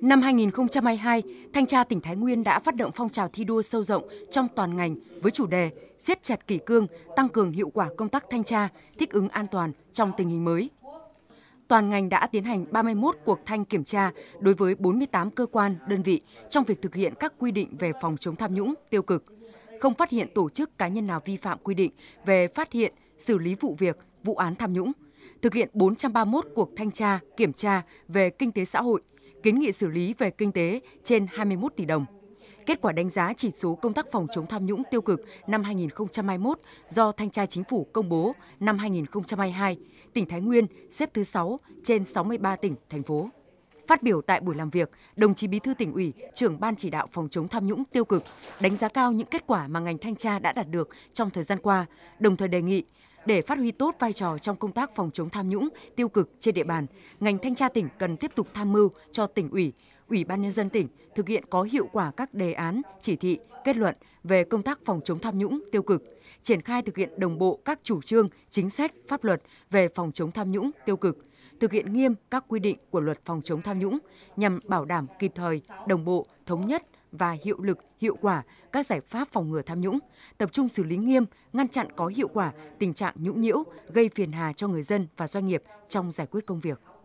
Năm 2022, Thanh tra tỉnh Thái Nguyên đã phát động phong trào thi đua sâu rộng trong toàn ngành với chủ đề siết chặt kỷ cương, tăng cường hiệu quả công tác thanh tra, thích ứng an toàn trong tình hình mới. Toàn ngành đã tiến hành 31 cuộc thanh kiểm tra đối với 48 cơ quan, đơn vị trong việc thực hiện các quy định về phòng chống tham nhũng, tiêu cực. Không phát hiện tổ chức cá nhân nào vi phạm quy định về phát hiện, xử lý vụ việc, vụ án tham nhũng. Thực hiện 431 cuộc thanh tra, kiểm tra về kinh tế xã hội, kiến nghị xử lý về kinh tế trên 21 tỷ đồng. Kết quả đánh giá chỉ số công tác phòng chống tham nhũng tiêu cực năm 2021 do Thanh tra Chính phủ công bố năm 2022, tỉnh Thái Nguyên xếp thứ 6 trên 63 tỉnh, thành phố. Phát biểu tại buổi làm việc, đồng chí Bí thư tỉnh ủy, trưởng ban chỉ đạo phòng chống tham nhũng tiêu cực đánh giá cao những kết quả mà ngành thanh tra đã đạt được trong thời gian qua, đồng thời đề nghị để phát huy tốt vai trò trong công tác phòng chống tham nhũng, tiêu cực trên địa bàn, ngành thanh tra tỉnh cần tiếp tục tham mưu cho tỉnh ủy, Ủy ban nhân dân tỉnh thực hiện có hiệu quả các đề án, chỉ thị, kết luận về công tác phòng chống tham nhũng, tiêu cực, triển khai thực hiện đồng bộ các chủ trương, chính sách, pháp luật về phòng chống tham nhũng, tiêu cực, thực hiện nghiêm các quy định của luật phòng chống tham nhũng nhằm bảo đảm kịp thời, đồng bộ, thống nhất và hiệu lực, hiệu quả các giải pháp phòng ngừa tham nhũng, tập trung xử lý nghiêm, ngăn chặn có hiệu quả tình trạng nhũng nhiễu gây phiền hà cho người dân và doanh nghiệp trong giải quyết công việc.